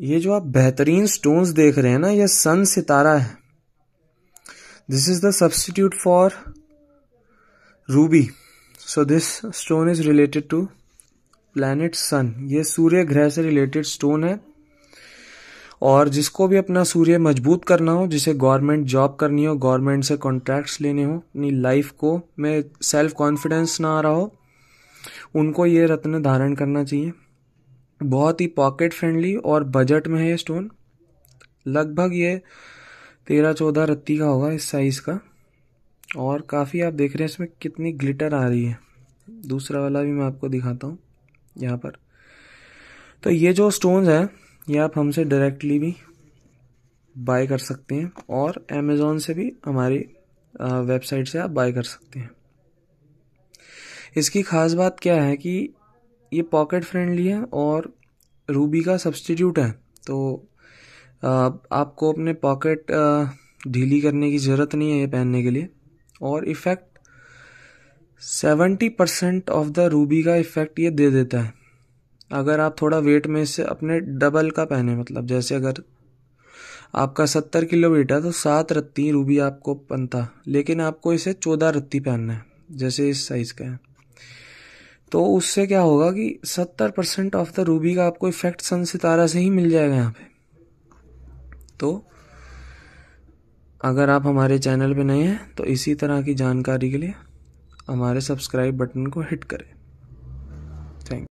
ये जो आप बेहतरीन स्टोन्स देख रहे हैं ना ये सन सितारा है this is the substitute for ruby so this stone is related to planet sun ये सूर्य ग्रह से रिलेटेड स्टोन है और जिसको भी अपना सूर्य मजबूत करना हो जिसे गवर्नमेंट जॉब करनी हो गवर्नमेंट से कॉन्ट्रैक्ट्स लेने हो अपनी लाइफ को में सेल्फ कॉन्फिडेंस ना आ रहा हो उनको ये रत्न धारण करना चाहिए बहुत ही पॉकेट फ्रेंडली और बजट में है ये स्टोन लगभग ये तेरह चौदह रत्ती का होगा इस साइज़ का और काफ़ी आप देख रहे हैं इसमें कितनी ग्लिटर आ रही है दूसरा वाला भी मैं आपको दिखाता हूँ यहाँ पर तो ये जो स्टोन्स है ये आप हमसे डायरेक्टली भी बाय कर सकते हैं और अमेज़ोन से भी हमारी वेबसाइट से आप बाय कर सकते हैं इसकी ख़ास बात क्या है कि ये पॉकेट फ्रेंडली है और रूबी का सब्सटीट्यूट है तो आपको अपने पॉकेट ढीली करने की ज़रूरत नहीं है ये पहनने के लिए और effect seventy percent of the ruby का इफ़ेक्ट ये दे देता है अगर आप थोड़ा वेट में इसे अपने डबल का पहने मतलब जैसे अगर आपका सत्तर किलो वेट है तो सात रत्ती रूबी आपको पनता लेकिन आपको इसे चौदह रत्ती पहनना है जैसे इस साइज़ का है तो उससे क्या होगा कि सत्तर परसेंट ऑफ द रूबी का आपको इफेक्ट सन सितारा से ही मिल जाएगा यहाँ पे तो अगर आप हमारे चैनल पे नए हैं तो इसी तरह की जानकारी के लिए हमारे सब्सक्राइब बटन को हिट करें